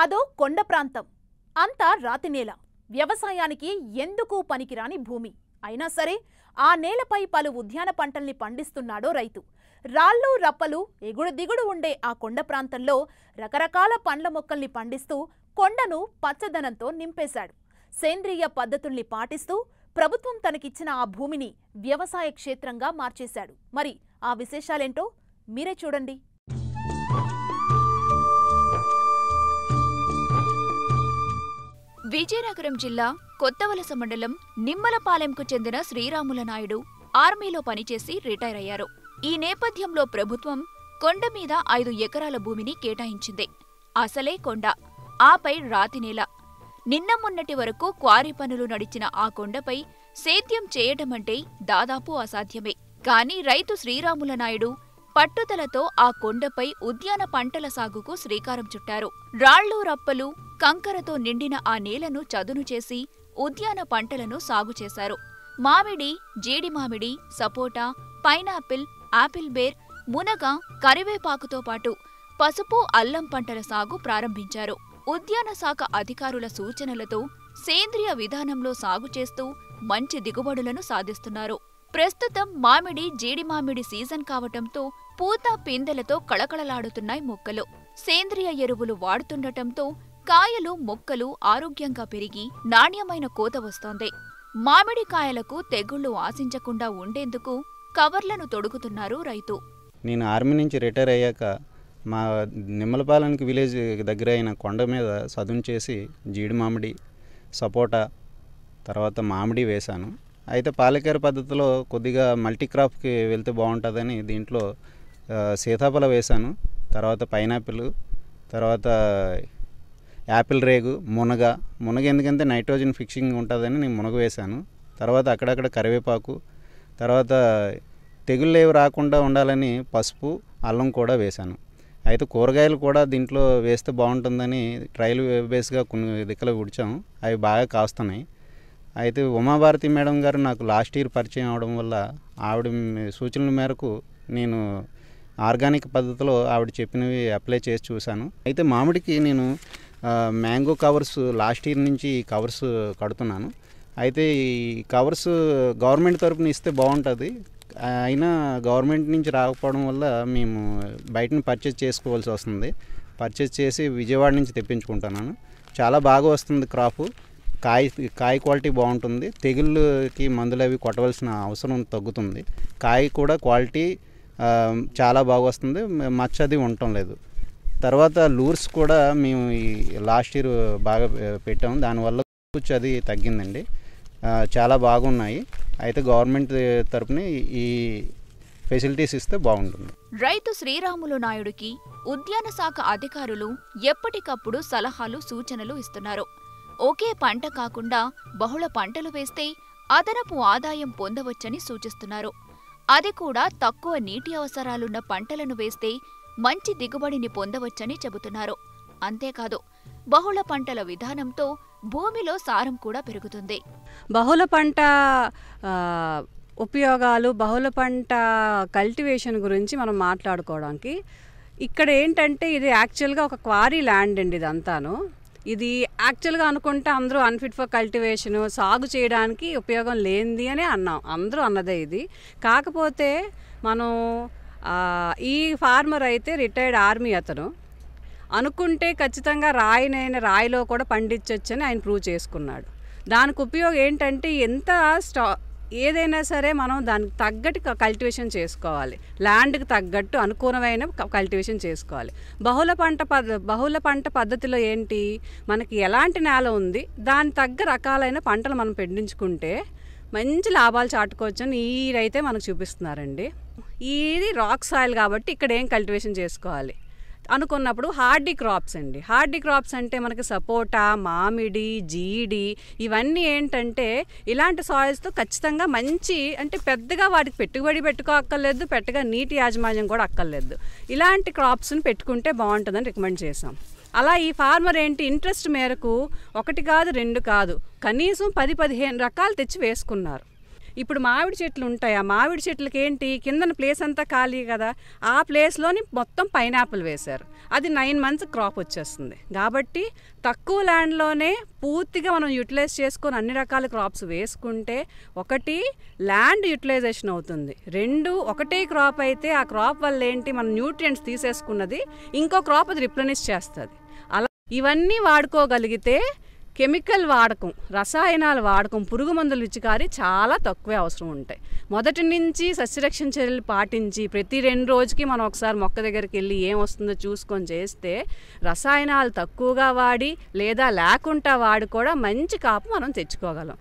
అదో కొండ ప్రాంతం అంతా రాతినేల వ్యవసాయానికి ఎందుకు పనికిరాని భూమి అయినా సరే ఆ నేలపై పలు ఉద్యాన పంటల్ని పండిస్తున్నాడో రైతు రాళ్ళు రప్పలు ఎగుడు దిగుడు ఉండే ఆ కొండ ప్రాంతంలో రకరకాల పండ్ల మొక్కల్ని పండిస్తూ కొండను పచ్చదనంతో నింపేశాడు సేంద్రియ పద్ధతుల్ని పాటిస్తూ ప్రభుత్వం తనకిచ్చిన ఆ భూమిని వ్యవసాయ క్షేత్రంగా మార్చేశాడు మరి ఆ విశేషాలేంటో మీరే చూడండి విజయనగరం జిల్లా కొత్తవలస మండలం నిమ్మలపాలెంకు చెందిన శ్రీరాముల నాయుడు ఆర్మీలో పనిచేసి రిటైర్ అయ్యారు ఈ నేపథ్యంలో ప్రభుత్వం కొండ మీద ఐదు ఎకరాల భూమిని కేటాయించింది అసలే కొండ ఆపై రాతినేల నిన్న మొన్నటి వరకు క్వారీ పనులు నడిచిన ఆ కొండపై సేద్యం చేయటమంటే దాదాపు అసాధ్యమే కాని రైతు శ్రీరాముల నాయుడు పట్టుదలతో ఆ కొండపై ఉద్యాన పంటల సాగుకు శ్రీకారం చుట్టారు రాళ్లు రప్పలు కంకరతో నిండిన ఆ నేలను చదును చేసి ఉద్యాన పంటలను సాగు చేశారు మామిడి జీడి మామిడి సపోటా పైనాపిల్ ఆపిల్ బేర్ మునగ కరివేపాకుతో పాటు పసుపు అల్లం పంటల సాగు ప్రారంభించారు ఉద్యాన శాఖ అధికారుల సూచనలతో సేంద్రియ విధానంలో సాగు చేస్తూ మంచి దిగుబడులను సాధిస్తున్నారు ప్రస్తుతం మామిడి జీడి మామిడి సీజన్ కావటంతో పూత పిందెలతో కళకళలాడుతున్నాయి మొక్కలు సేంద్రియ ఎరువులు వాడుతుండటంతో కాయలు మొక్కలు ఆరోగ్యంగా పెరిగి నాణ్యమైన కోత వస్తోంది మామిడి కాయలకు తెగుళ్లు ఆశించకుండా ఉండేందుకు కవర్లను తొడుగుతున్నారు రైతు నేను ఆర్మీ నుంచి రిటైర్ అయ్యాక మా నిమ్మలపాలెంకి విలేజ్ దగ్గర అయిన కొండ మీద సదును చేసి జీడి మామిడి సపోటా తర్వాత మామిడి వేశాను అయితే పాలకేర పద్ధతిలో కొద్దిగా మల్టీ వెళ్తే బాగుంటుందని దీంట్లో సీతాఫల వేశాను తర్వాత పైనాపిల్ తర్వాత యాపిల్ రేగు మునగ మునగ ఎందుకంటే నైట్రోజన్ ఫిక్సింగ్ ఉంటుందని నేను మునగ వేశాను తర్వాత అక్కడక్కడ కరివేపాకు తర్వాత తెగుళ్ళు ఏవి రాకుండా ఉండాలని పసుపు అల్లం కూడా వేశాను అయితే కూరగాయలు కూడా దీంట్లో వేస్తే బాగుంటుందని ట్రయల్ బేస్గా కొన్ని దిక్కులు ఉడిచాం అవి బాగా కాస్తున్నాయి అయితే ఉమాభారతి మేడం గారు నాకు లాస్ట్ ఇయర్ పరిచయం అవడం వల్ల ఆవిడ సూచనల మేరకు నేను ఆర్గానిక్ పద్ధతిలో ఆవిడ చెప్పినవి అప్లై చేసి చూశాను అయితే మామిడికి నేను మ్యాంగో కవర్స్ లాస్ట్ ఇయర్ నుంచి ఈ కవర్స్ కడుతున్నాను అయితే ఈ కవర్స్ గవర్నమెంట్ తరపున ఇస్తే బాగుంటుంది అయినా గవర్నమెంట్ నుంచి రాకపోవడం వల్ల మేము బయటని పర్చేజ్ చేసుకోవాల్సి వస్తుంది పర్చేజ్ చేసి విజయవాడ నుంచి తెప్పించుకుంటున్నాను చాలా బాగా వస్తుంది క్రాప్ కాయ కాయ క్వాలిటీ బాగుంటుంది తెగుళ్ళకి మందులు అవి కొట్టవలసిన అవసరం తగ్గుతుంది కాయ కూడా క్వాలిటీ చాలా బాగా వస్తుంది మచ్చది ఉండటం లేదు తర్వాత లూర్స్ కూడా మేము ఈ లాస్ట్ ఇయర్ బాగా పెట్టాము దానివల్ల కూర్చు అది తగ్గిందండి చాలా బాగున్నాయి అయితే గవర్నమెంట్ తరపున ఈ ఫెసిలిటీస్ ఇస్తే బాగుంటుంది రైతు శ్రీరాములు నాయుడుకి ఉద్యాన శాఖ అధికారులు ఎప్పటికప్పుడు సలహాలు సూచనలు ఇస్తున్నారు ఒకే పంట కాకుండా బహుళ పంటలు వేస్తే అదనపు ఆదాయం పొందవచ్చని సూచిస్తున్నారు అది కూడా తక్కువ నీటి అవసరాలున్న పంటలను వేస్తే మంచి దిగుబడిని పొందవచ్చని చెబుతున్నారు అంతేకాదు బహుళ పంటల విధానంతో భూమిలో సారం కూడా పెరుగుతుంది బహుళ పంట ఉపయోగాలు బహుళ పంట కల్టివేషన్ గురించి మనం మాట్లాడుకోవడానికి ఇక్కడ ఏంటంటే ఇది యాక్చువల్గా ఒక క్వారీ ల్యాండ్ అండి ఇదంతాను ఇది యాక్చువల్గా అనుకుంటే అందరూ అన్ఫిట్ ఫర్ కల్టివేషన్ సాగు చేయడానికి ఉపయోగం లేనిది అని అన్నాం అందరూ అన్నదే ఇది కాకపోతే మనం ఈ ఫార్మర్ అయితే రిటైర్డ్ ఆర్మీ అతను అనుకుంటే ఖచ్చితంగా రాయినైన రాయిలో కూడా పండించవచ్చని ఆయన ప్రూవ్ చేసుకున్నాడు దానికి ఉపయోగం ఏంటంటే ఎంత స్టా ఏదైనా సరే మనం దానికి తగ్గట్టు కల్టివేషన్ చేసుకోవాలి ల్యాండ్కి తగ్గట్టు అనుకూలమైన కల్టివేషన్ చేసుకోవాలి బహుళ పంట పద్ బహుళ పంట పద్ధతిలో ఏంటి మనకి ఎలాంటి నేల ఉంది దాని తగ్గ రకాలైన పంటలు మనం పండించుకుంటే మంచి లాభాలు చాటుకోవచ్చని ఈ రైతే మనకు చూపిస్తున్నారండి ఇది రాక్ సాయిల్ కాబట్టి ఇక్కడ ఏం కల్టివేషన్ చేసుకోవాలి అనుకున్నప్పుడు హార్డీ క్రాప్స్ అండి హార్డీ క్రాప్స్ అంటే మనకి సపోటా మామిడి జీడి ఇవన్నీ ఏంటంటే ఇలాంటి సాయిల్స్తో ఖచ్చితంగా మంచి అంటే పెద్దగా వాటికి పెట్టుబడి పెట్టుకో అక్కర్లేదు పెద్దగా నీటి యాజమాన్యం కూడా అక్కర్లేదు ఇలాంటి క్రాప్స్ని పెట్టుకుంటే బాగుంటుందని రికమెండ్ చేశాం అలా ఈ ఫార్మర్ ఏంటి ఇంట్రెస్ట్ మేరకు ఒకటి కాదు రెండు కాదు కనీసం పది పదిహేను రకాలు తెచ్చి వేసుకున్నారు ఇప్పుడు మామిడి చెట్లు ఉంటాయి ఆ మామిడి చెట్లకి ఏంటి కిందన ప్లేస్ అంతా ఖాళీ కదా ఆ ప్లేస్లోని మొత్తం పైనాపిల్ వేశారు అది నైన్ మంత్స్ క్రాప్ వచ్చేస్తుంది కాబట్టి తక్కువ ల్యాండ్లోనే పూర్తిగా మనం యూటిలైజ్ చేసుకొని అన్ని రకాల క్రాప్స్ వేసుకుంటే ఒకటి ల్యాండ్ యూటిలైజేషన్ అవుతుంది రెండు ఒకటే క్రాప్ అయితే ఆ క్రాప్ వల్ల ఏంటి మనం న్యూట్రియంట్స్ తీసేసుకున్నది ఇంకో క్రాప్ అది రిప్లనిష్ చేస్తుంది అలా ఇవన్నీ వాడుకోగలిగితే కెమికల్ వాడకం రసాయనాల వాడకం పురుగు మందులు విచ్చికారి చాలా తక్కువే అవసరం ఉంటాయి మొదటి నుంచి సస్యరక్షణ చర్యలు పాటించి ప్రతి రెండు రోజుకి మనం ఒకసారి మొక్క దగ్గరికి వెళ్ళి ఏం వస్తుందో చూసుకొని చేస్తే రసాయనాలు తక్కువగా వాడి లేదా లేకుండా వాడి కూడా మంచి కాపు మనం తెచ్చుకోగలం